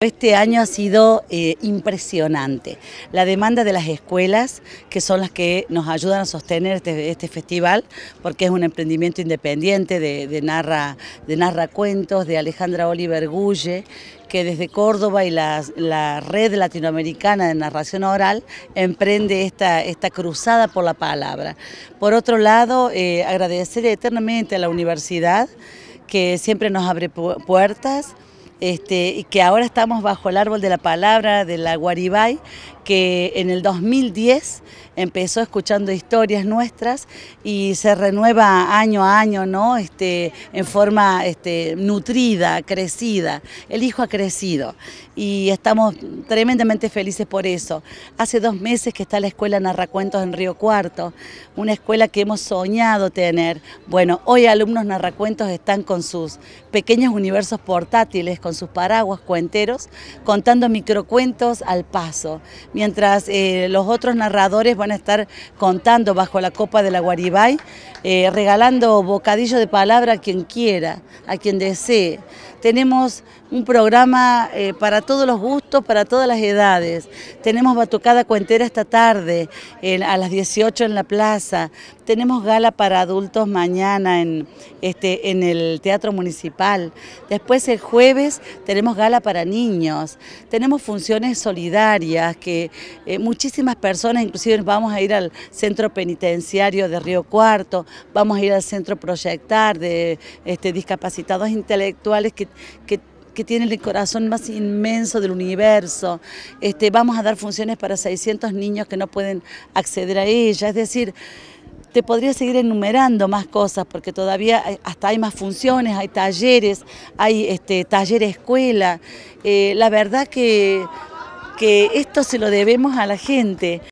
Este año ha sido eh, impresionante. La demanda de las escuelas, que son las que nos ayudan a sostener este, este festival, porque es un emprendimiento independiente de, narra, de narra cuentos, de Alejandra Oliver Gulle, que desde Córdoba y la, red latinoamericana de narración oral emprende esta, cruzada por la palabra. Por otro lado, eh, agradecer eternamente a la universidad, que siempre nos abre puertas, este, que ahora estamos bajo el árbol de la palabra de la Guaribay, que en el 2010 empezó escuchando historias nuestras y se renueva año a año, ¿no? Este, en forma este, nutrida, crecida. El hijo ha crecido y estamos tremendamente felices por eso. Hace dos meses que está la escuela Narracuentos en Río Cuarto, una escuela que hemos soñado tener. Bueno, hoy alumnos narracuentos están con sus pequeños universos portátiles, con sus paraguas cuenteros, contando microcuentos al paso, mientras eh, los otros narradores van a estar contando bajo la copa de la Guaribay, eh, regalando bocadillo de palabra a quien quiera, a quien desee. Tenemos un programa eh, para todos los gustos, para todas las edades. Tenemos batucada cuentera esta tarde, a las 18 en la plaza. Tenemos gala para adultos mañana en, este, en el Teatro Municipal. Después el jueves tenemos gala para niños. Tenemos funciones solidarias que eh, muchísimas personas, inclusive vamos vamos a ir al centro penitenciario de Río Cuarto, vamos a ir al centro Proyectar de este, discapacitados intelectuales que, que el corazón más inmenso del universo. Este, vamos a dar funciones para 600 niños que no pueden acceder a ella. Es decir, te podría seguir enumerando más cosas porque todavía hasta hay más funciones, hay talleres, hay este, taller escuela. Eh, la verdad que, que esto se lo debemos a la gente.